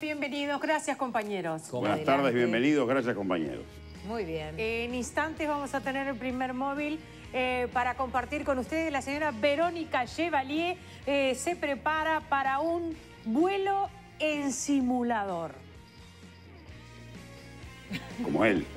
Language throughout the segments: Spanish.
Bienvenidos, gracias compañeros. Buenas tardes, bienvenidos, gracias compañeros. Muy bien. En instantes vamos a tener el primer móvil eh, para compartir con ustedes. La señora Verónica Chevalier eh, se prepara para un vuelo en simulador. Como él.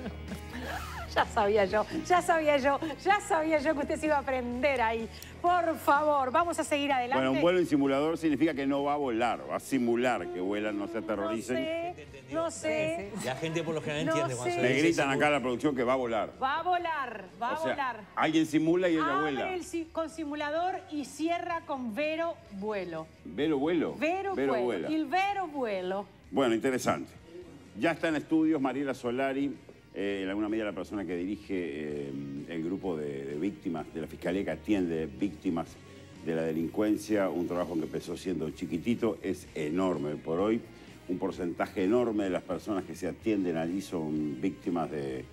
Ya sabía yo, ya sabía yo, ya sabía yo que usted se iba a aprender ahí. Por favor, vamos a seguir adelante. Bueno, un vuelo en simulador significa que no va a volar, va a simular que vuelan, no se aterroricen. No sé, no sé. La gente por lo general no entiende. Juan le gritan acá a la producción que va a volar. Va a volar, va a volar. Alguien simula y ella vuela. Abre con simulador y cierra con vero vuelo. ¿Vero vuelo? Vero, vuelo. Vuela. El vero vuelo. Bueno, interesante. Ya está en estudios Mariela Solari, eh, en alguna medida la persona que dirige eh, el grupo de, víctimas, de la fiscalía que atiende víctimas de la delincuencia, un trabajo que empezó siendo chiquitito, es enorme por hoy. Un porcentaje enorme de las personas que se atienden allí son víctimas de,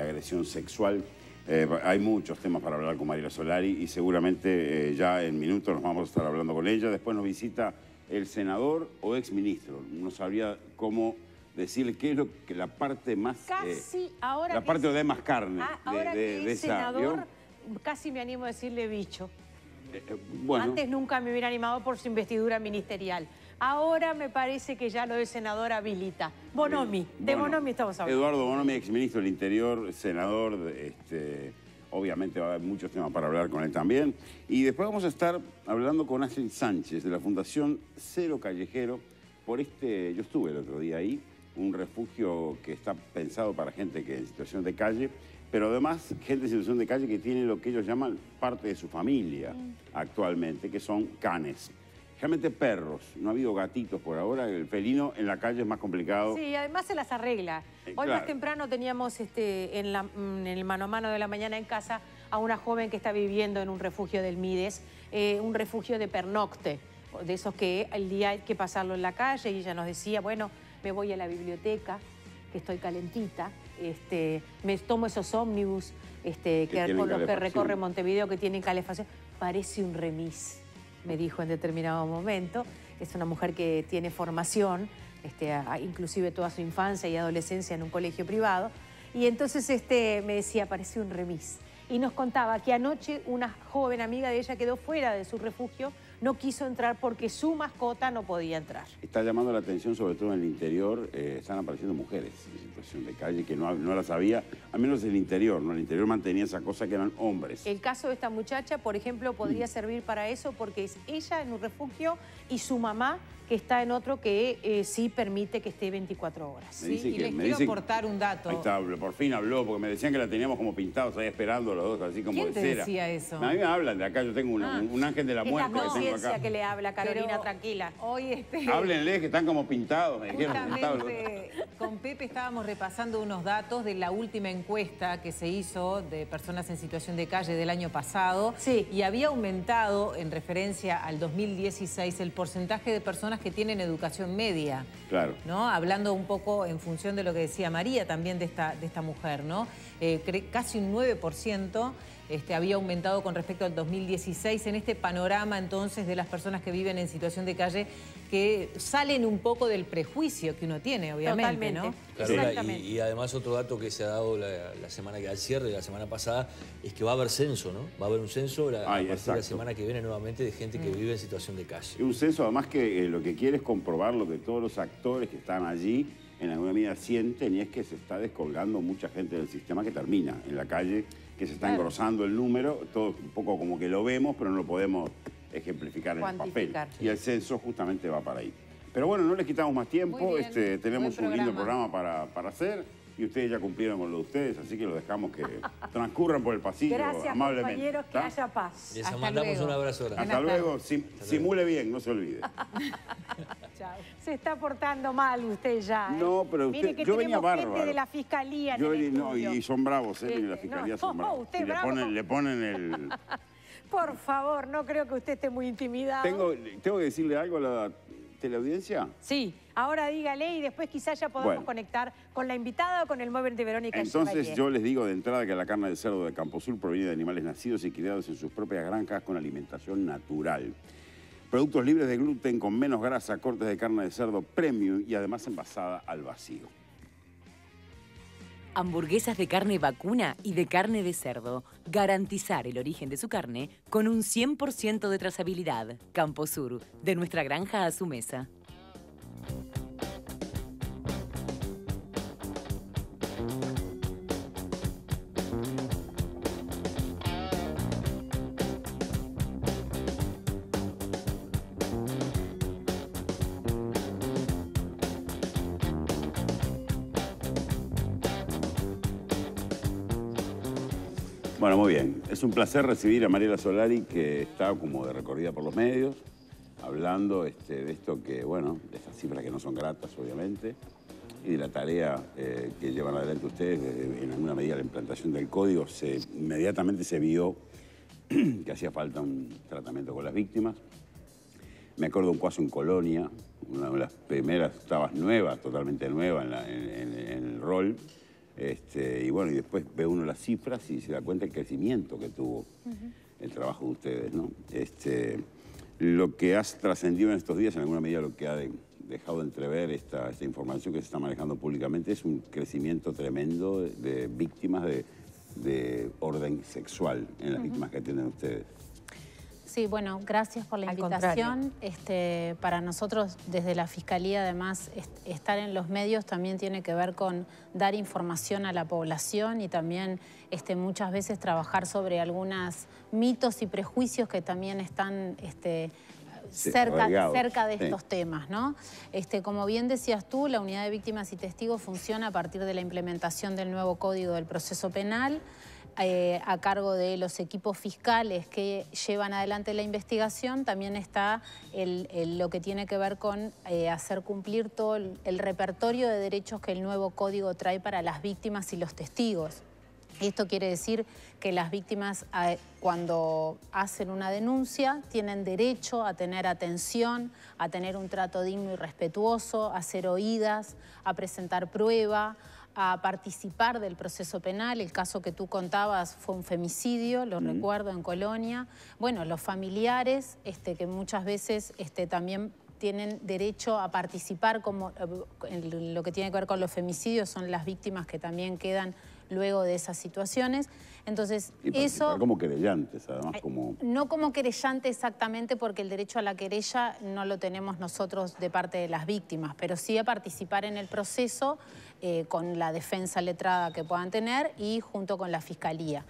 agresión sexual. Eh, hay muchos temas para hablar con Mariela Solari y seguramente ya en minutos nos vamos a estar hablando con ella. Después nos visita el senador o exministro. No sabría cómo decirle que es lo que la parte más... Eh, casi ahora La parte de más carne. Ah, ahora de, que senador, casi me animo a decirle bicho. Eh, eh, Antes nunca me hubiera animado por su investidura ministerial. Ahora me parece que ya lo de senador habilita. Bonomi, de Bonomi estamos hablando. Eduardo Bonomi, exministro del Interior, senador, este, obviamente va a haber muchos temas para hablar con él también. Y después vamos a estar hablando con Ángel Sánchez de la Fundación Cero Callejero por este, yo estuve el otro día ahí, un refugio que está pensado para gente que en situación de calle, pero además gente en situación de calle que tiene lo que ellos llaman parte de su familia actualmente, que son canes. Realmente perros, no ha habido gatitos por ahora, el felino en la calle es más complicado. Sí, además se las arregla. Eh, Hoy más temprano teníamos este, mm, en, el mano a mano de la mañana en casa a una joven que está viviendo en un refugio del Mides, eh, un refugio de pernocte, de esos que el día hay que pasarlo en la calle y ella nos decía, bueno, me voy a la biblioteca, que estoy calentita, este, me tomo esos ómnibus este, que los que recorre Montevideo que tienen calefacción. Parece un remis, me dijo en determinado momento. Es una mujer que tiene formación, este, inclusive toda su infancia y adolescencia en un colegio privado. Y entonces este, me decía, parece un remis. Y nos contaba que anoche una joven amiga de ella quedó fuera de su refugio no quiso entrar porque su mascota no podía entrar. Está llamando la atención, sobre todo en el interior, eh, están apareciendo mujeres de calle, que no, no la sabía, al menos el interior, ¿no? El interior mantenía esa cosa que eran hombres. El caso de esta muchacha, por ejemplo, podría mm. servir para eso porque es ella en un refugio y su mamá que está en otro que eh, sí permite que esté 24 horas. y les quiero aportar un dato. por fin habló, porque me decían que la teníamos como pintados ahí esperando los dos, así como ¿Quién de cera. decía eso? a mí me hablan de acá, yo tengo ah. un ángel de la muerte. Es la conciencia que, le habla, Carolina, tranquila. Hoy este... Háblenle que están como pintados, me dijeron. Justamente, pintados. con Pepe estábamos repasando unos datos de la última encuesta que se hizo de personas en situación de calle del año pasado. Sí. Y había aumentado, en referencia al 2016, el porcentaje de personas que tienen educación media. Claro. ¿No? Hablando un poco en función de lo que decía María también de esta, de esta mujer, ¿no? Eh, casi un 9%. Este, había aumentado con respecto al 2016. En este panorama entonces de las personas que viven en situación de calle que salen un poco del prejuicio que uno tiene, obviamente, ¿no? y, además otro dato que se ha dado la, semana que al cierre, la semana pasada, es que va a haber censo, ¿no? Va a haber un censo la, la semana que viene nuevamente de gente que mm. vive en situación de calle. Un censo además que eh, lo que quiere es comprobar lo que todos los actores que están allí en alguna medida sienten y es que se está descolgando mucha gente del sistema que termina en la calle que se está engrosando el número, todo un poco como que lo vemos, pero no lo podemos ejemplificar en el papel. Y el censo justamente va para ahí. Pero bueno, no les quitamos más tiempo, este, tenemos un lindo programa para, hacer y ustedes ya cumplieron con lo de ustedes, así que lo dejamos que transcurran por el pasillo Gracias, amablemente. compañeros, que haya paz. Les mandamos un abrazo. Hasta, luego, simule bien, no se olvide. Se está portando mal usted ya. ¿eh? No, pero usted, que yo venía bárbaro. de la fiscalía yo y, son bravos, ¿eh? eh la fiscalía son no, le, ponen, el... Por favor, no creo que usted esté muy intimidado. ¿Tengo, que decirle algo a la teleaudiencia? Sí, ahora dígale y después quizás ya podamos conectar con la invitada o con el móvil de Verónica. Entonces yo les digo de entrada que la carne de cerdo de Camposul proviene de animales nacidos y criados en sus propias granjas con alimentación natural. Productos libres de gluten con menos grasa, cortes de carne de cerdo premium y además envasada al vacío. Hamburguesas de carne vacuna y de carne de cerdo. Garantizar el origen de su carne con un 100% de trazabilidad. Sur, de nuestra granja a su mesa. Bueno, muy bien. Es un placer recibir a Mariela Solari, que está como de recorrida por los medios, hablando este, de esto que, bueno, de estas cifras que no son gratas, obviamente, y de la tarea eh, que llevan adelante ustedes, en alguna medida la implantación del código, se, inmediatamente se vio que hacía falta un tratamiento con las víctimas. Me acuerdo un caso en Colonia, una de las primeras, estabas nueva, totalmente nueva en, en el rol, este, y bueno, y después ve uno las cifras y se da cuenta el crecimiento que tuvo el trabajo de ustedes, ¿no? Este, lo que has trascendido en estos días, en alguna medida lo que ha dejado de entrever esta, información que se está manejando públicamente, es un crecimiento tremendo de, víctimas de, orden sexual en las víctimas que tienen ustedes. Sí, bueno, gracias por la invitación. Este, para nosotros, desde la Fiscalía, además, estar en los medios también tiene que ver con dar información a la población y también este, muchas veces trabajar sobre algunos mitos y prejuicios que también están este, cerca, cerca, de estos temas, ¿no? Este, como bien decías tú, la unidad de víctimas y testigos funciona a partir de la implementación del nuevo Código del Proceso Penal. Eh, a cargo de los equipos fiscales que llevan adelante la investigación, también está lo que tiene que ver con eh, hacer cumplir todo el, el repertorio de derechos que el nuevo código trae para las víctimas y los testigos. Esto quiere decir que las víctimas cuando hacen una denuncia tienen derecho a tener atención, a tener un trato digno y respetuoso, a ser oídas, a presentar prueba, a participar del proceso penal. El caso que tú contabas fue un femicidio, lo recuerdo, en Colonia. Bueno, los familiares, este, que muchas veces este, también tienen derecho a participar como eh, lo que tiene que ver con los femicidios son las víctimas que también quedan luego de esas situaciones. Entonces, eso... Como querellantes, además, como... No como querellante exactamente, porque el derecho a la querella no lo tenemos nosotros de parte de las víctimas, pero sí a participar en el proceso eh, con la defensa letrada que puedan tener y junto con la fiscalía.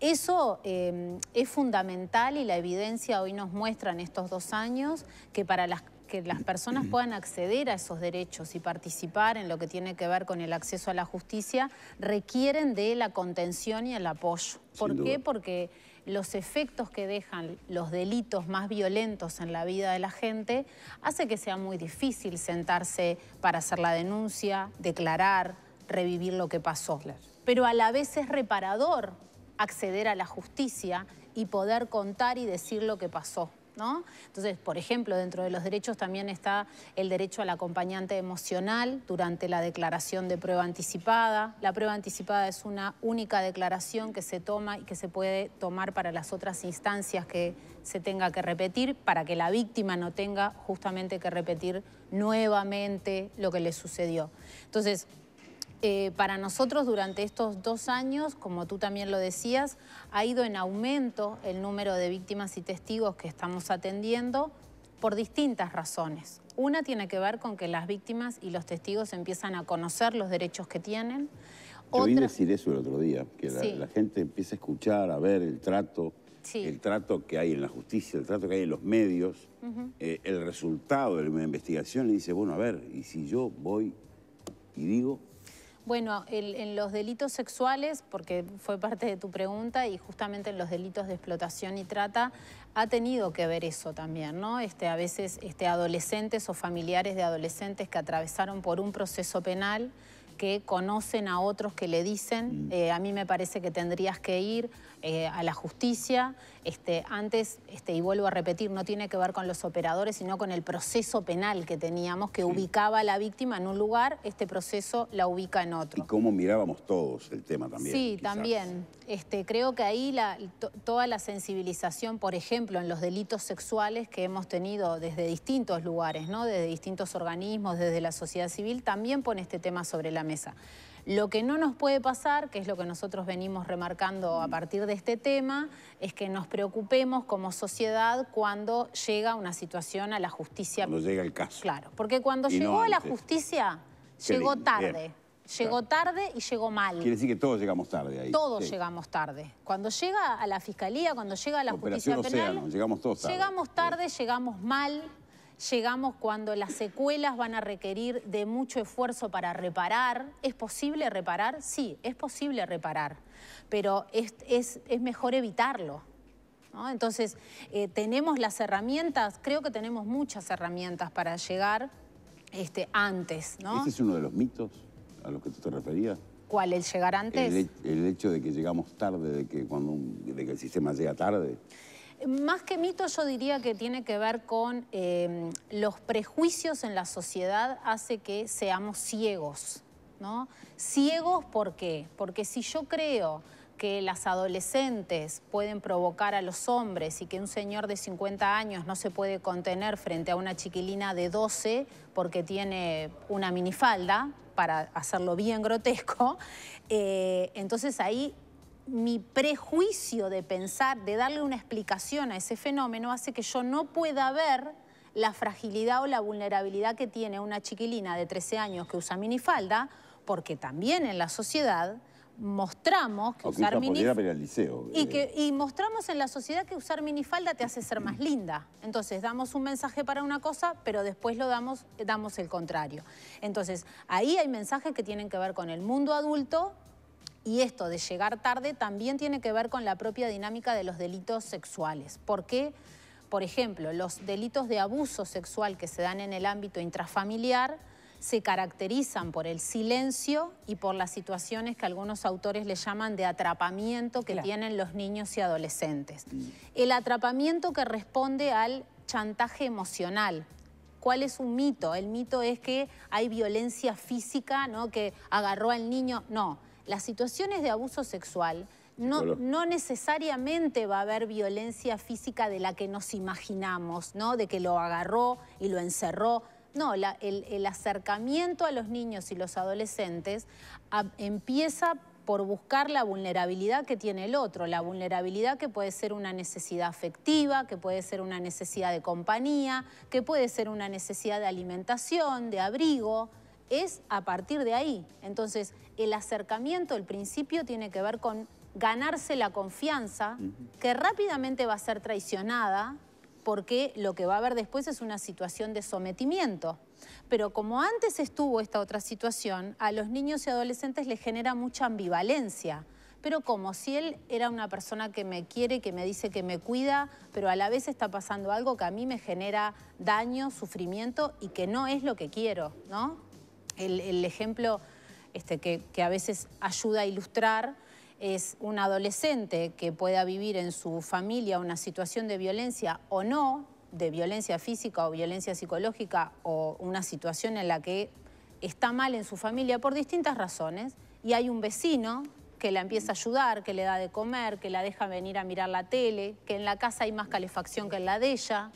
Eso eh, es fundamental y la evidencia hoy nos muestra en estos dos años que para que las personas puedan acceder a esos derechos y participar en lo que tiene que ver con el acceso a la justicia requieren de la contención y el apoyo. ¿Por qué? Porque los efectos que dejan los delitos más violentos en la vida de la gente hace que sea muy difícil sentarse para hacer la denuncia, declarar, revivir lo que pasó. Pero a la vez es reparador acceder a la justicia y poder contar y decir lo que pasó. Entonces, por ejemplo, dentro de los derechos también está el derecho al acompañante emocional durante la declaración de prueba anticipada. La prueba anticipada es una única declaración que se toma y que se puede tomar para las otras instancias que se tenga que repetir para que la víctima no tenga justamente que repetir nuevamente lo que le sucedió. Entonces, eh, para nosotros durante estos dos años, como tú también lo decías, ha ido en aumento el número de víctimas y testigos que estamos atendiendo por distintas razones. Una tiene que ver con que las víctimas y los testigos empiezan a conocer los derechos que tienen. Yo vi decir eso el otro día, que la, gente empieza a escuchar, a ver el trato, el trato que hay en la justicia, el trato que hay en los medios, eh, el resultado de una investigación, le dice, bueno, a ver, y si yo voy y digo, bueno, en los delitos sexuales, porque fue parte de tu pregunta, y justamente en los delitos de explotación y trata, ha tenido que ver eso también, ¿no? Este, a veces este, adolescentes o familiares de adolescentes que atravesaron por un proceso penal que conocen a otros que le dicen, mm. eh, a mí me parece que tendrías que ir eh, a la justicia. Este, antes, este, y vuelvo a repetir, no tiene que ver con los operadores, sino con el proceso penal que teníamos, que ubicaba a la víctima en un lugar, este proceso la ubica en otro. Y cómo mirábamos todos el tema también. Sí, también. Este, creo que ahí la, toda la sensibilización, por ejemplo, en los delitos sexuales que hemos tenido desde distintos lugares, ¿no? desde distintos organismos, desde la sociedad civil, también pone este tema sobre la mesa. Lo que no nos puede pasar, que es lo que nosotros venimos remarcando a partir de este tema, es que nos preocupemos como sociedad cuando llega una situación a la justicia. Cuando llega el caso. Claro, porque cuando llegó a la justicia, llegó tarde. Llegó tarde y llegó mal. Quiere decir que todos llegamos tarde ahí. Todos llegamos tarde. Cuando llega a la fiscalía, cuando llega a la justicia penal... llegamos todos tarde. Llegamos tarde, llegamos mal, llegamos cuando las secuelas van a requerir de mucho esfuerzo para reparar. ¿Es posible reparar? Sí, es posible reparar, pero es, mejor evitarlo. Entonces, eh, tenemos las herramientas, creo que tenemos muchas herramientas para llegar este, antes. ¿no? ¿Ese es uno de los mitos a los que tú te referías? ¿Cuál? ¿El llegar antes? El, hecho de que llegamos tarde, de que, cuando, de que el sistema llega tarde. Más que mito, yo diría que tiene que ver con em, los prejuicios en la sociedad hace que seamos ciegos, ¿no? Ciegos, ¿por qué? Porque si yo creo que las adolescentes pueden provocar a los hombres y que un señor de 50 años no se puede contener frente a una chiquilina de 12 porque tiene una minifalda, para hacerlo bien grotesco, eh, entonces ahí mi prejuicio de pensar, de darle una explicación a ese fenómeno, hace que yo no pueda ver la fragilidad o la vulnerabilidad que tiene una chiquilina de 13 años que usa minifalda, porque también en la sociedad mostramos que usar minifalda... Y, eh. y mostramos en la sociedad que usar minifalda te hace ser más linda. Entonces damos un mensaje para una cosa, pero después lo damos, damos el contrario. Entonces ahí hay mensajes que tienen que ver con el mundo adulto y esto de llegar tarde también tiene que ver con la propia dinámica de los delitos sexuales. Porque, Por ejemplo, los delitos de abuso sexual que se dan en el ámbito intrafamiliar se caracterizan por el silencio y por las situaciones que algunos autores le llaman de atrapamiento que tienen los niños y adolescentes. Mm. El atrapamiento que responde al chantaje emocional, cuál es un mito. El mito es que hay violencia física, ¿no? Que agarró al niño. No, las situaciones de abuso sexual no, necesariamente va a haber violencia física de la que nos imaginamos, ¿no? De que lo agarró y lo encerró. No, el, acercamiento a los niños y los adolescentes empieza por buscar la vulnerabilidad que tiene el otro, la vulnerabilidad que puede ser una necesidad afectiva, que puede ser una necesidad de compañía, que puede ser una necesidad de alimentación, de abrigo es a partir de ahí. Entonces, el acercamiento, el principio tiene que ver con ganarse la confianza, que rápidamente va a ser traicionada, porque lo que va a haber después es una situación de sometimiento. Pero como antes estuvo esta otra situación, a los niños y adolescentes les genera mucha ambivalencia. Pero como si él era una persona que me quiere, que me dice que me cuida, pero a la vez está pasando algo que a mí me genera daño, sufrimiento y que no es lo que quiero, ¿no? El, ejemplo este, que, a veces ayuda a ilustrar es un adolescente que pueda vivir en su familia una situación de violencia o no, de violencia física o violencia psicológica o una situación en la que está mal en su familia por distintas razones y hay un vecino que la empieza a ayudar, que le da de comer, que la deja venir a mirar la tele, que en la casa hay más calefacción que en la de ella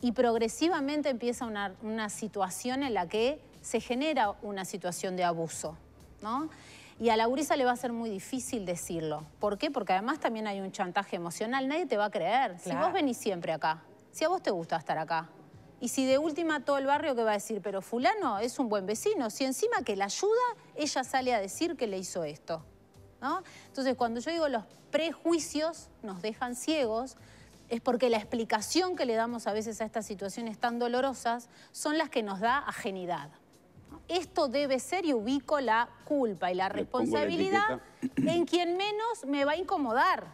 y progresivamente empieza una, una situación en la que se genera una situación de abuso, ¿no? Y a la gurisa le va a ser muy difícil decirlo. ¿Por qué? Porque además también hay un chantaje emocional. Nadie te va a creer. Si vos venís siempre acá, si a vos te gusta estar acá, y si de última todo el barrio que va a decir, pero fulano es un buen vecino, si encima que la ayuda, ella sale a decir que le hizo esto. ¿no? Entonces, cuando yo digo los prejuicios nos dejan ciegos, es porque la explicación que le damos a veces a estas situaciones tan dolorosas son las que nos da ajenidad esto debe ser y ubico la culpa y la responsabilidad en quien menos me va a incomodar.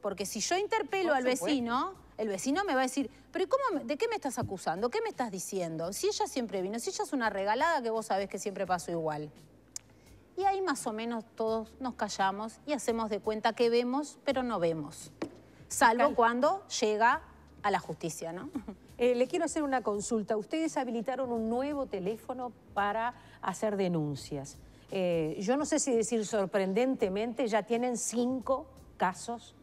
Porque si yo interpelo al vecino, el vecino me va a decir, pero ¿de qué me estás acusando? ¿Qué me estás diciendo? Si ella siempre vino, si ella es una regalada que vos sabés que siempre pasó igual. Y ahí más o menos todos nos callamos y hacemos de cuenta que vemos, pero no vemos. Salvo cuando llega a la justicia, ¿no? Eh, le quiero hacer una consulta. Ustedes habilitaron un nuevo teléfono para hacer denuncias. Eh, yo no sé si decir sorprendentemente, ya tienen cinco casos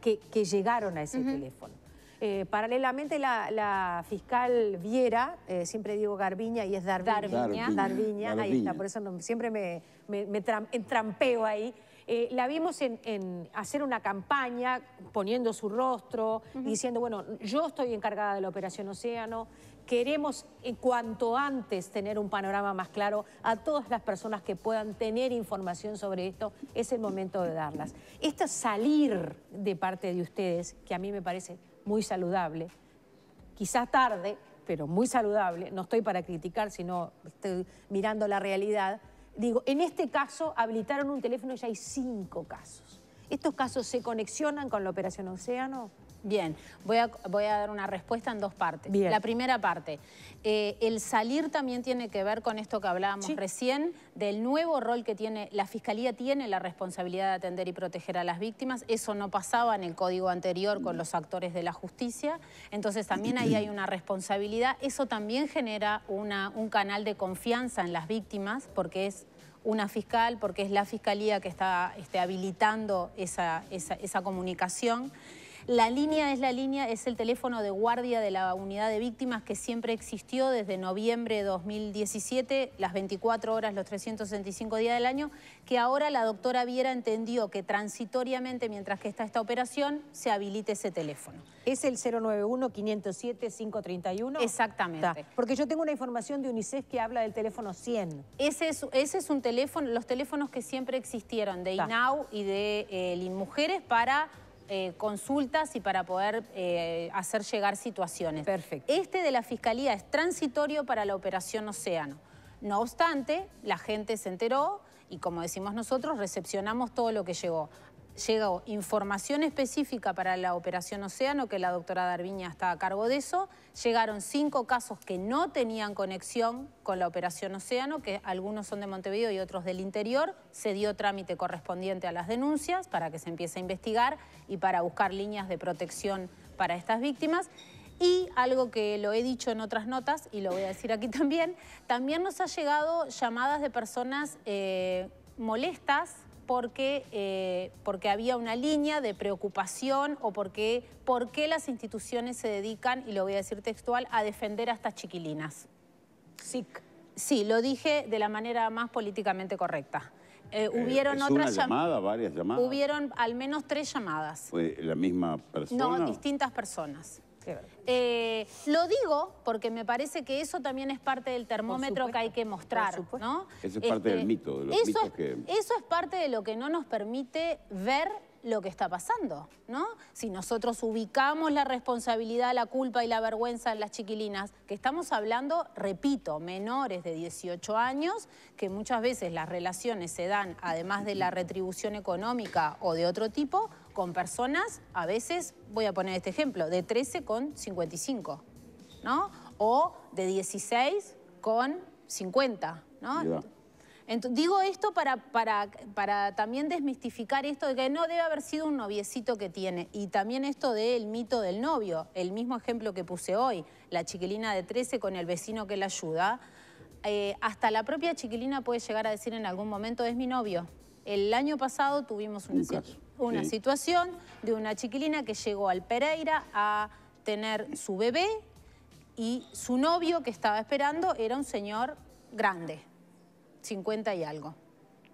que, que, llegaron a ese teléfono. Eh, paralelamente, la, fiscal Viera, siempre digo Garbiña y es Darviña. ahí está, por eso siempre me, me trampeo ahí. Eh, la vimos en, hacer una campaña poniendo su rostro, diciendo, bueno, yo estoy encargada de la Operación Océano, queremos eh, cuanto antes tener un panorama más claro a todas las personas que puedan tener información sobre esto, es el momento de darlas. Esto salir de parte de ustedes, que a mí me parece muy saludable, quizás tarde, pero muy saludable, no estoy para criticar, sino estoy mirando la realidad, Digo, en este caso habilitaron un teléfono y ya hay cinco casos. ¿Estos casos se conexionan con la operación Océano? Bien, voy a, dar una respuesta en dos partes. La primera parte, eh, el salir también tiene que ver con esto que hablábamos recién, del nuevo rol que tiene, la Fiscalía tiene la responsabilidad de atender y proteger a las víctimas, eso no pasaba en el código anterior con los actores de la justicia, entonces también ahí hay una responsabilidad, eso también genera un canal de confianza en las víctimas, porque es una fiscal, porque es la fiscalía que está este, habilitando esa comunicación. La línea es la línea, es el teléfono de guardia de la unidad de víctimas que siempre existió desde noviembre de 2017, las 24 horas, los 365 días del año, que ahora la doctora Viera entendió que transitoriamente, mientras que está esta operación, se habilite ese teléfono. ¿Es el 091-507-531? Exactamente. Porque yo tengo una información de UNICEF que habla del teléfono 100. Ese es, ese es un teléfono, los teléfonos que siempre existieron de INAU y de eh, Mujeres para eh, consultas y para poder eh, hacer llegar situaciones. Perfecto. Este de la Fiscalía es transitorio para la operación Océano. No obstante, la gente se enteró y como decimos nosotros, recepcionamos todo lo que llegó llegó información específica para la operación Océano, que la doctora Darviña está a cargo de eso. Llegaron cinco casos que no tenían conexión con la operación Océano, que algunos son de Montevideo y otros del interior. Se dio trámite correspondiente a las denuncias para que se empiece a investigar y para buscar líneas de protección para estas víctimas. Y algo que lo he dicho en otras notas y lo voy a decir aquí también, también nos ha llegado llamadas de personas eh, molestas porque, eh, porque había una línea de preocupación o porque, por qué las instituciones se dedican, y lo voy a decir textual, a defender a estas chiquilinas. Sí, lo dije de la manera más políticamente correcta. Eh, eh, hubieron otras llamadas varias llamadas? Hubieron al menos tres llamadas. ¿Fue ¿La misma persona? No, distintas personas. Eh, lo digo porque me parece que eso también es parte del termómetro que hay que mostrar. Eso es parte este, del mito. De los eso, mitos que... eso es parte de lo que no nos permite ver lo que está pasando, ¿no? Si nosotros ubicamos la responsabilidad, la culpa y la vergüenza en las chiquilinas, que estamos hablando, repito, menores de 18 años, que muchas veces las relaciones se dan, además de la retribución económica o de otro tipo, con personas, a veces, voy a poner este ejemplo, de 13 con 55, ¿no? O de 16 con 50, ¿no? digo esto para, para, para, también desmistificar esto de que no debe haber sido un noviecito que tiene. Y también esto del mito del novio, el mismo ejemplo que puse hoy, la chiquilina de 13 con el vecino que la ayuda. Eh, hasta la propia chiquilina puede llegar a decir en algún momento, es mi novio. El año pasado tuvimos una un una situación de una chiquilina que llegó al Pereira a tener su bebé y su novio que estaba esperando era un señor grande, 50 y algo.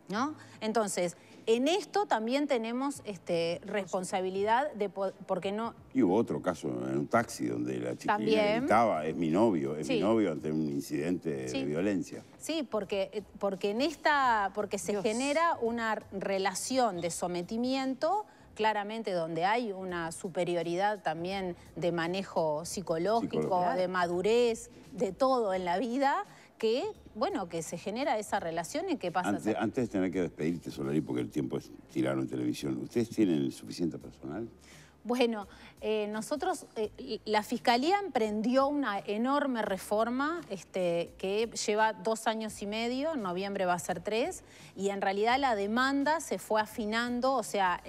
¿no? Entonces, en esto también tenemos este, responsabilidad de por porque no... Y hubo otro caso en un taxi donde la chiquilla gritaba, es mi novio, es mi novio ante un incidente de violencia. Sí, eh, porque, en esta, porque se genera una relación de sometimiento claramente donde hay una superioridad también de manejo psicológico, de madurez, de todo en la vida, que, bueno, que se genera esa relación y que pasa... Antes, de tener que despedirte, Solari, porque el tiempo es tirano en televisión, ¿ustedes tienen el suficiente personal? Bueno, eh, nosotros, eh, la Fiscalía emprendió una enorme reforma este, que lleva dos años y medio, en noviembre va a ser tres, y en realidad la demanda se fue afinando, o sea,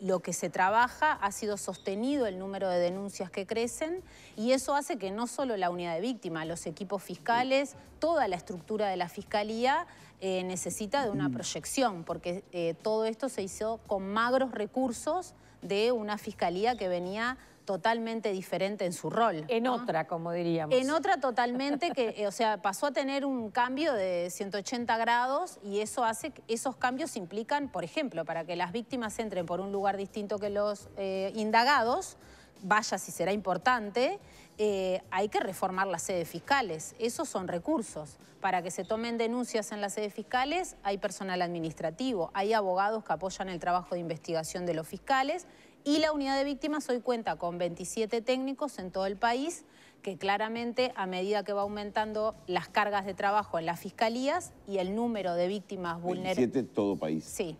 lo que se trabaja ha sido sostenido el número de denuncias que crecen, y eso hace que no solo la unidad de víctimas, los equipos fiscales, toda la estructura de la Fiscalía eh, necesita de una mm. proyección, porque todo esto se hizo con magros recursos, de una fiscalía que venía totalmente diferente en su rol. En otra, como diríamos. En otra totalmente, que, eh, o sea, pasó a tener un cambio de 180 grados y eso hace, esos cambios implican, por ejemplo, para que las víctimas entren por un lugar distinto que los eh, indagados, vaya si será importante, eh, hay que reformar las sedes fiscales. Esos son recursos. Para que se tomen denuncias en las sedes fiscales hay personal administrativo, hay abogados que apoyan el trabajo de investigación de los fiscales y la unidad de víctimas hoy cuenta con 27 técnicos en todo el país que claramente a medida que va aumentando las cargas de trabajo en las fiscalías y el número de víctimas vulnerables... 27 todo país. Sí.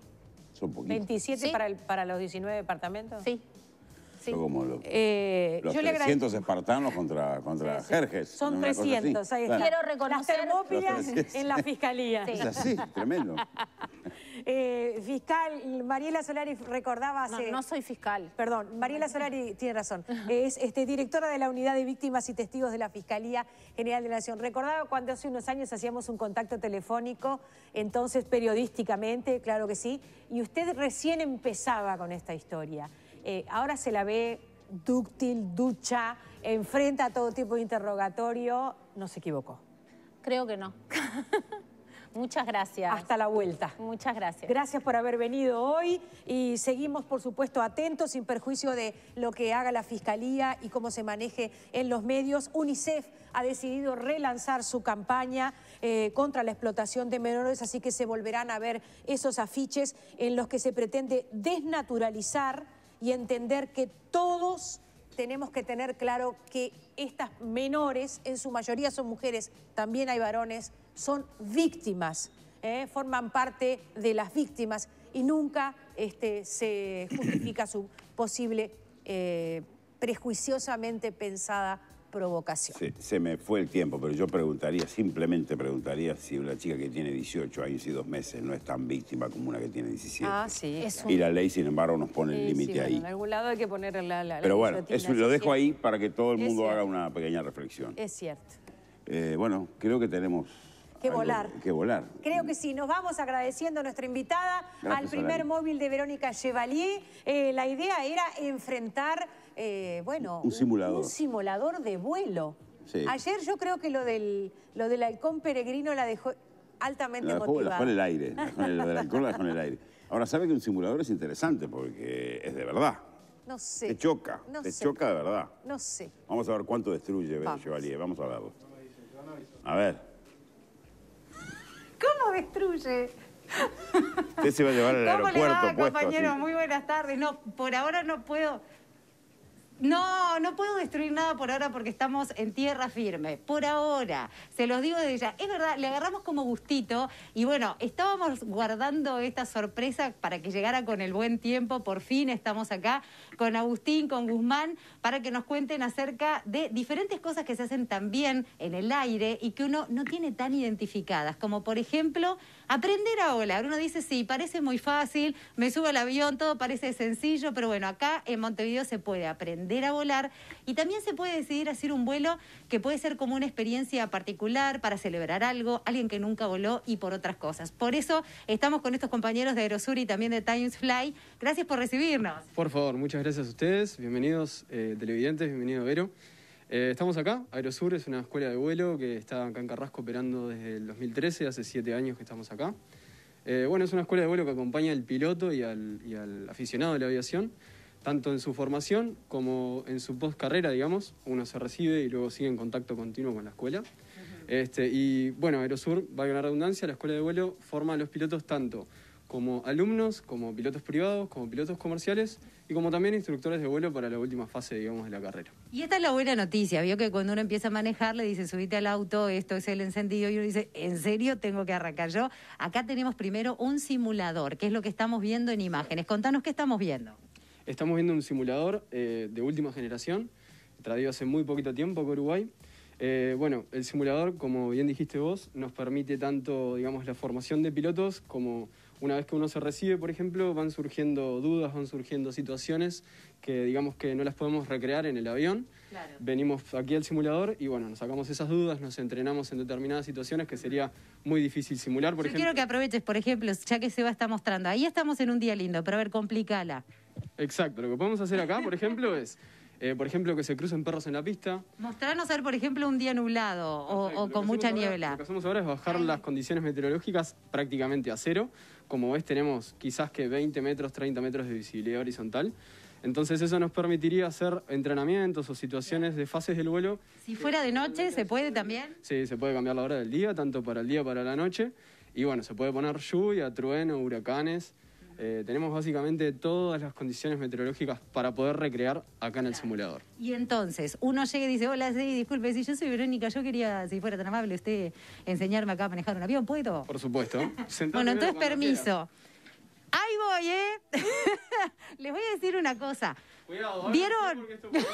Son poquitos. ¿27 para los 19 departamentos? Sí como eh, los, 300 espartanos contra, contra Jerjes. Son 300. Quiero reconocer... Las en la fiscalía. Es así, tremendo. Eh, fiscal, Mariela Solari recordaba hace... No, no soy fiscal. Perdón, Mariela Solari tiene razón. Es este, directora de la Unidad de Víctimas y Testigos de la Fiscalía General de la Nación. Recordaba cuando hace unos años hacíamos un contacto telefónico, entonces periodísticamente, claro que sí, y usted recién empezaba con esta historia. Eh, ahora se la ve dúctil, ducha, enfrenta a todo tipo de interrogatorio. No se equivocó. Creo que no. Muchas gracias. Hasta la vuelta. Muchas gracias. Gracias por haber venido hoy y seguimos, por supuesto, atentos, sin perjuicio de lo que haga la Fiscalía y cómo se maneje en los medios. UNICEF ha decidido relanzar su campaña eh, contra la explotación de menores, así que se volverán a ver esos afiches en los que se pretende desnaturalizar y entender que todos tenemos que tener claro que estas menores, en su mayoría son mujeres, también hay varones, son víctimas, ¿eh? forman parte de las víctimas y nunca este, se justifica su posible eh, prejuiciosamente pensada se, me fue el tiempo, pero yo preguntaría, simplemente preguntaría si una chica que tiene 18 años y dos meses no es tan víctima como una que tiene 17. Ah, sí. Es Y la ley, sin embargo, nos pone el límite ahí. en algún lado hay que poner la, Pero bueno, lo dejo ahí para que todo el mundo haga una pequeña reflexión. Es cierto. Eh, bueno, creo que tenemos que volar. Que volar. Creo que sí. Nos vamos agradeciendo a nuestra invitada, al primer móvil de Verónica Chevalier. Eh, la idea era enfrentar eh, bueno... Un simulador. simulador de vuelo. Ayer yo creo que lo del, lo del halcón peregrino la dejó altamente motivada. La en el aire, el aire. Ahora, sabe que un simulador es interesante porque es de verdad. No sé. Te choca, te choca de verdad. No sé. Vamos a ver cuánto destruye Vamos. Chevalier, vamos a verlo. A ver. ¿Cómo destruye? Usted se va a llevar al aeropuerto. ¿Cómo le va, compañero? Muy buenas tardes. No, por ahora no puedo... No, no puedo destruir nada por ahora porque estamos en tierra firme. Por ahora, se los digo de ella. Es verdad, le agarramos como gustito y bueno, estábamos guardando esta sorpresa para que llegara con el buen tiempo. Por fin estamos acá con Agustín, con Guzmán, para que nos cuenten acerca de diferentes cosas que se hacen también en el aire y que uno no tiene tan identificadas, como por ejemplo aprender a volar. Uno dice, sí, parece muy fácil, me subo al avión, todo parece sencillo, pero bueno, acá en Montevideo se puede aprender a volar y también se puede decidir hacer un vuelo que puede ser como una experiencia particular para celebrar algo, alguien que nunca voló y por otras cosas. Por eso estamos con estos compañeros de Aerosur y también de Times Fly. Gracias por recibirnos. Por favor, muchas gracias a ustedes. Bienvenidos eh, televidentes, bienvenido Vero. Eh, estamos acá, Aerosur es una escuela de vuelo que está acá en Carrasco operando desde el 2013, hace siete años que estamos acá. Eh, bueno, es una escuela de vuelo que acompaña al piloto y al aficionado de la aviación tanto en su formación como en su postcarrera, digamos. Uno se recibe y luego sigue en contacto continuo con la escuela. Este, y bueno, Aerosur, valga la redundancia, la escuela de vuelo forma a los pilotos tanto como alumnos, como pilotos privados, como pilotos comerciales y como también instructores de vuelo para la última fase, digamos, de la carrera. Y esta es la buena noticia, vio que cuando uno empieza a manejar le dice, subite al auto, esto es el encendido, y uno dice, ¿en serio tengo que arrancar yo? Acá tenemos primero un simulador, que es lo que estamos viendo en imágenes. Contanos qué estamos viendo. Estamos viendo un simulador eh, de última generación, traído hace muy poquito tiempo por Uruguay. Eh, bueno, el simulador, como bien dijiste vos, nos permite tanto, digamos, la formación de pilotos como una vez que uno se recibe, por ejemplo, van surgiendo dudas, van surgiendo situaciones que digamos que no las podemos recrear en el avión. Venimos aquí al simulador y bueno, nos sacamos esas dudas, nos entrenamos en determinadas situaciones que sería muy difícil simular. Por Yo ejemplo. quiero que aproveches, por ejemplo, ya que se a está mostrando, ahí estamos en un día lindo, pero a ver, complícala. Exacto, lo que podemos hacer acá, por ejemplo, es... Eh, por ejemplo, que se crucen perros en la pista. Mostrarnos por ejemplo, un día nublado o, con mucha niebla. lo que hacemos ahora es bajar las condiciones meteorológicas prácticamente a cero. Como ves, tenemos quizás que 20 metros, 30 metros de visibilidad horizontal. Entonces eso nos permitiría hacer entrenamientos o situaciones de fases del vuelo. Si fuera de noche, ¿se puede también? Sí, se puede cambiar la hora del día, tanto para el día como para la noche. Y bueno, se puede poner lluvia, trueno, huracanes. Eh, tenemos básicamente todas las condiciones meteorológicas para poder recrear acá en el simulador. Y entonces, uno llega y dice, hola, sí, disculpe, si yo soy Verónica, yo quería, si fuera tan amable usted, enseñarme acá a manejar un avión, ¿puedo? Por supuesto. bueno, entonces permiso. Ahí voy, ¿eh? Les voy a decir una cosa. ¿Vieron? ¿eh?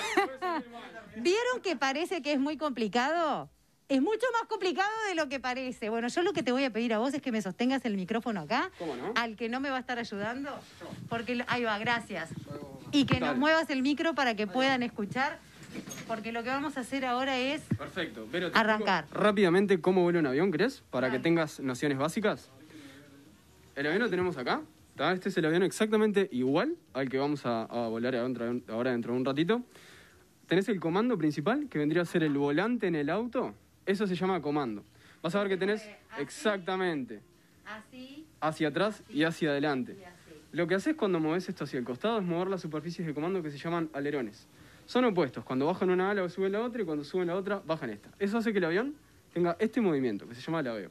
¿Vieron que parece que es muy complicado? Es mucho más complicado de lo que parece. Bueno, yo lo que te voy a pedir a vos es que me sostengas el micrófono acá. ¿Cómo no? Al que no me va a estar ayudando. Porque ahí va, gracias. Y que nos muevas el micro para que puedan escuchar. Porque lo que vamos a hacer ahora es Perfecto. arrancar. Rápidamente, ¿cómo vuela un avión, crees? Para que tengas nociones básicas. El avión lo tenemos acá. Este es el avión exactamente igual al que vamos a, volar ahora ahora dentro de un ratito. Tenés el comando principal, que vendría a ser el volante en el auto. Eso se llama comando. Vas a ver que tenés eh, exactamente. Hacia atrás y hacia adelante. Lo que haces cuando mueves esto hacia el costado es mover las superficies de comando que se llaman alerones. Son opuestos. Cuando bajan una ala suben la otra y cuando suben la otra bajan esta. Eso hace que el avión tenga este movimiento que se llama alaveo.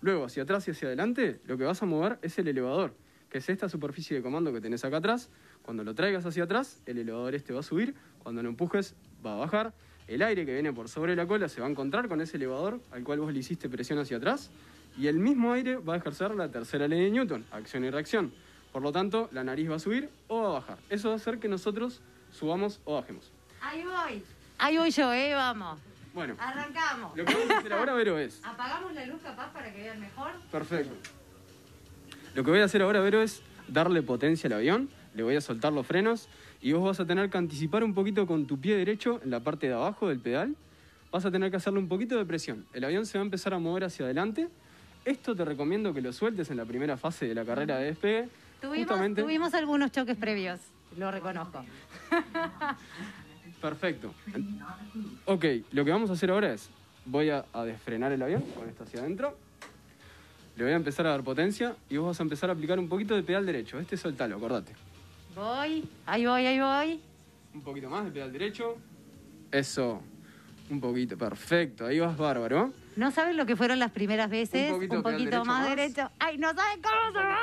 Luego, hacia atrás y hacia adelante, lo que vas a mover es el elevador, que es esta superficie de comando que tenés acá atrás. Cuando lo traigas hacia atrás, el elevador este va a subir. Cuando lo empujes, va a bajar el aire que viene por sobre la cola se va a encontrar con ese elevador al cual vos le hiciste presión hacia atrás y el mismo aire va a ejercer la tercera ley de Newton, acción y reacción. Por lo tanto, la nariz va a subir o va a bajar. Eso va a hacer que nosotros subamos o bajemos. Ahí voy. Ahí voy yo, eh, vamos. Bueno. Arrancamos. Lo que vamos a hacer ahora, Vero, es... Apagamos la luz capaz para que vean mejor. Perfecto. Lo que voy a hacer ahora, Vero, es darle potencia al avión. Le voy a soltar los frenos y vos vas a tener que anticipar un poquito con tu pie derecho en la parte de abajo del pedal. Vas a tener que hacerle un poquito de presión. El avión se va a empezar a mover hacia adelante. Esto te recomiendo que lo sueltes en la primera fase de la carrera de despegue. Tuvimos, algunos choques previos, lo reconozco. Perfecto. Ok, lo que vamos a hacer ahora es, voy a, desfrenar el avión con esto hacia adentro. Le voy a empezar a dar potencia y vos vas a empezar a aplicar un poquito de pedal derecho. Este soltalo, acordate. Voy, ahí voy, ahí voy. Un poquito más, del pedal derecho. Eso, un poquito, perfecto. Ahí vas bárbaro. No sabes lo que fueron las primeras veces. Un poquito, más, derecho. Ay, no sabes cómo se va.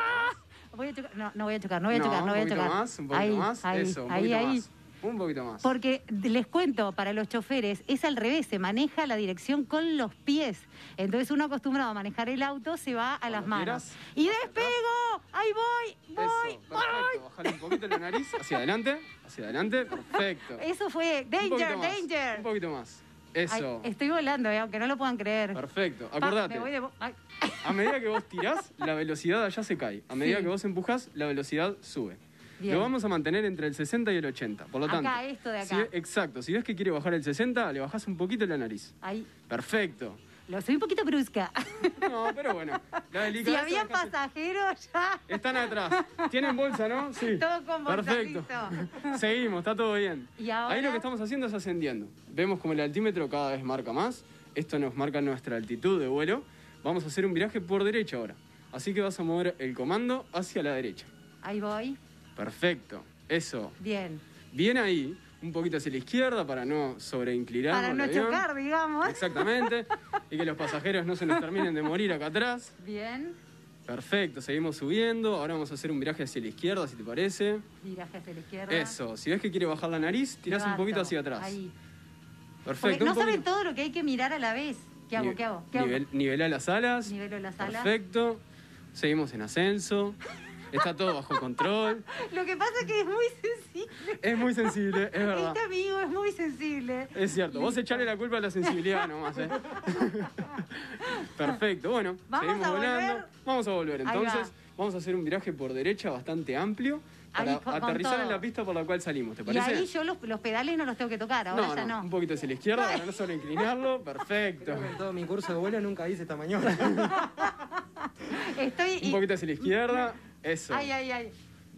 Voy a chocar. No, voy a chocar, no voy a chocar, no voy a chocar. Más, un poquito más, eso, un poquito Más. Un poquito más. Porque les cuento, para los choferes es al revés, se maneja la dirección con los pies. Entonces uno acostumbrado a manejar el auto se va a las manos. y despego, ahí voy, voy, perfecto. voy. Bajar un poquito la nariz, hacia adelante, hacia adelante, perfecto. Eso fue danger, danger. Un poquito más. Eso. estoy volando, eh, aunque no lo puedan creer. Perfecto, acordate. a medida que vos tirás, la velocidad allá se cae. A medida que vos empujas la velocidad sube. Lo vamos a mantener entre el 60 y el 80. Por lo acá, tanto. esto de acá. exacto. Si ves que quiere bajar el 60, le bajas un poquito la nariz. Ahí. Perfecto. Lo soy un poquito brusca. No, pero bueno. La si había pasajeros ya. Están atrás. Tienen bolsa, ¿no? Sí. Todo con bolsa. Perfecto. Seguimos, está todo bien. ¿Y ahora? Ahí lo que estamos haciendo es ascendiendo. Vemos como el altímetro cada vez marca más. Esto nos marca nuestra altitud de vuelo. Vamos a hacer un viraje por derecha ahora. Así que vas a mover el comando hacia la derecha. Ahí voy. Perfecto, eso. Bien. Bien ahí, un poquito hacia la izquierda para no sobreinclinar. Para no chocar, digamos. Exactamente. y que los pasajeros no se nos terminen de morir acá atrás. Bien. Perfecto, seguimos subiendo. Ahora vamos a hacer un viraje hacia la izquierda, si te parece. Viraje hacia la izquierda. Eso, si ves que quiere bajar la nariz, tirás un poquito hacia atrás. Ahí. Perfecto. no saben todo lo que hay que mirar a la vez. ¿Qué hago? ¿Qué hago? ¿Qué Nivelá las alas. Nivelo las alas. Perfecto. Seguimos en ascenso. Está todo bajo control. Lo que pasa es que es muy sensible. Es muy sensible, es verdad. Este amigo es muy sensible. Es cierto, vos echarle la culpa a la sensibilidad nomás, ¿eh? Perfecto, bueno, Vamos seguimos volando. Vamos a volver, entonces. Vamos a hacer un viraje por derecha bastante amplio para aterrizar en la pista por la cual salimos, ¿te parece? Y ahí yo los, pedales no los tengo que tocar, ahora ya no. Un poquito hacia la izquierda para no solo inclinarlo, perfecto. todo mi curso de vuelo nunca hice esta mañana. Estoy... Un poquito hacia la izquierda. Eso. Ay, ay, ay.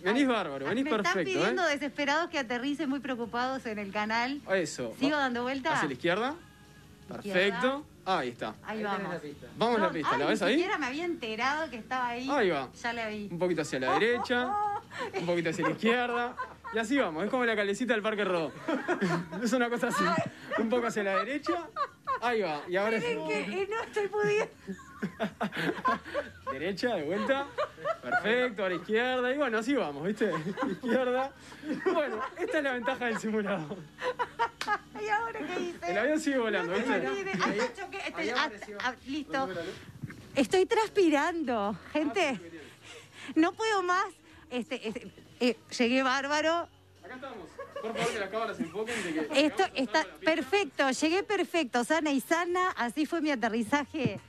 Venís bárbaro, venís perfecto. Me están ¿eh? pidiendo desesperados que aterricen muy preocupados en el canal. Eso. ¿Sigo dando vuelta? Hacia la izquierda. Perfecto. ahí está. Ahí, vamos. Vamos a la pista, ¿la ves ahí? Ni siquiera me había enterado que estaba ahí. Ahí va. Ya la vi. Un poquito hacia la derecha, un poquito hacia la izquierda. Y así vamos, es como la calecita del Parque rojo es una cosa así. Un poco hacia la derecha, Ahí va, y ahora... Miren que no estoy pudiendo... Derecha, de vuelta. Perfecto, a la izquierda. Y bueno, así vamos, ¿viste? Izquierda. Bueno, esta es la ventaja del simulador. ¿Y ahora qué hice? El avión sigue volando, ¿viste? Ahí, listo. Estoy transpirando, ah, gente. No puedo más. Este, este, eh, llegué bárbaro. Acá estamos. Por favor, que las cámara se Esto está perfecto, llegué perfecto, sana y sana. Así fue mi aterrizaje.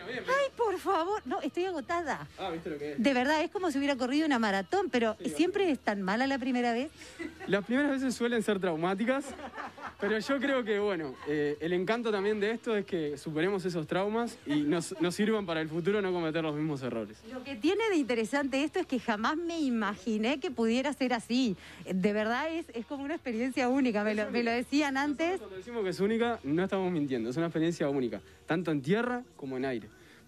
Ay, por favor. No, estoy agotada. Ah, ¿viste lo que De verdad, es como si hubiera corrido una maratón, pero ¿siempre es tan mala la primera vez? Las primeras veces suelen ser traumáticas, pero yo creo que, bueno, eh, el encanto también de esto es que superemos esos traumas y nos, sirvan para el futuro no cometer los mismos errores. Lo que tiene de interesante esto es que jamás me imaginé que pudiera ser así. De verdad, es, es como una experiencia única. Me lo, decían antes. cuando decimos que es única, no estamos mintiendo. Es una experiencia única, tanto en tierra como en aire.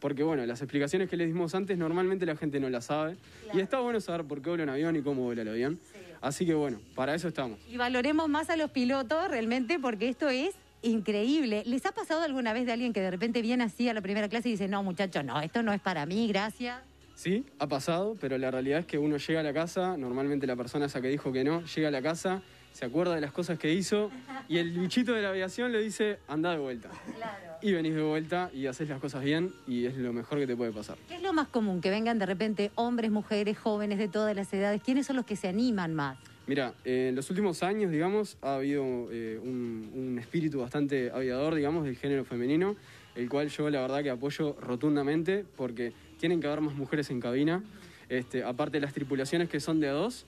Porque bueno, las explicaciones que les dimos antes normalmente la gente no las sabe. Y está bueno saber por qué vuela un avión y cómo vuela el avión. Así que bueno, para eso estamos. Y valoremos más a los pilotos realmente porque esto es increíble. ¿Les ha pasado alguna vez de alguien que de repente viene así a la primera clase y dice, no muchacho, no, esto no es para mí, gracias? Sí, ha pasado, pero la realidad es que uno llega a la casa, normalmente la persona esa que dijo que no, llega a la casa, se acuerda de las cosas que hizo y el bichito de la aviación le dice, anda de vuelta. Claro y venís de vuelta y haces las cosas bien y es lo mejor que te puede pasar. ¿Qué es lo más común? Que vengan de repente hombres, mujeres, jóvenes de todas las edades. ¿Quiénes son los que se animan más? Mira, en los últimos años, digamos, ha habido eh, un, espíritu bastante aviador, digamos, del género femenino, el cual yo la verdad que apoyo rotundamente porque tienen que haber más mujeres en cabina. Este, aparte de las tripulaciones que son de dos,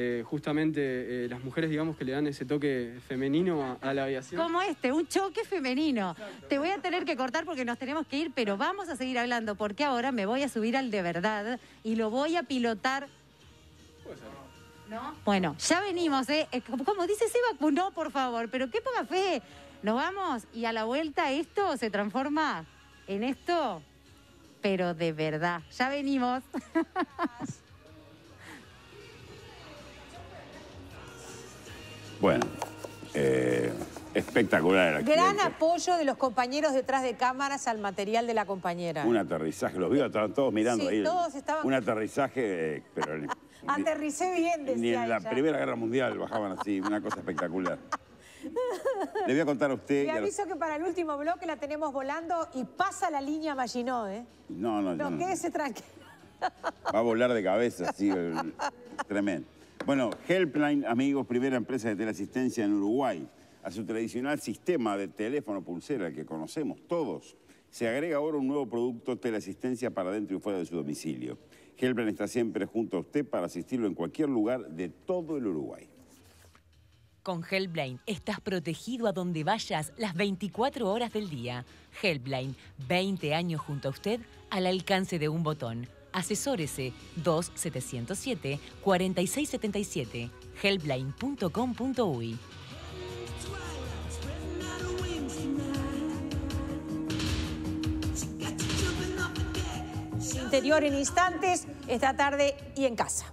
eh, justamente eh, las mujeres, digamos, que le dan ese toque femenino a, la aviación. Como este, un choque femenino. Te voy a tener que cortar porque nos tenemos que ir, pero vamos a seguir hablando porque ahora me voy a subir al de verdad y lo voy a pilotar. ¿No? Bueno, ya venimos, ¿eh? Como dice Seba, no, por favor, pero qué poca fe. Nos vamos y a la vuelta esto se transforma en esto, pero de verdad. Ya venimos. Bueno, eh, espectacular el Gran apoyo de los compañeros detrás de cámaras al material de la compañera. Un aterrizaje, los vio, todos mirando ahí. todos estaban... Un aterrizaje, pero... Aterricé bien, decía Ni en la Primera Guerra Mundial bajaban así, una cosa espectacular. Le voy a contar a usted... Le aviso que para el último bloque la tenemos volando y pasa la línea Maginot, ¿eh? No, no, no. No, quédese tranquilo. Va a volar de cabeza, sí. Tremendo. Bueno, Helpline, amigos, primera empresa de teleasistencia en Uruguay. A su tradicional sistema de teléfono pulsera, que conocemos todos, se agrega ahora un nuevo producto teleasistencia para dentro y fuera de su domicilio. Helpline está siempre junto a usted para asistirlo en cualquier lugar de todo el Uruguay. Con Helpline estás protegido a donde vayas las 24 horas del día. Helpline, 20 años junto a usted al alcance de un botón. Asesórese 2707-4677, helpline.com.uy. Interior en instantes, esta tarde y en casa.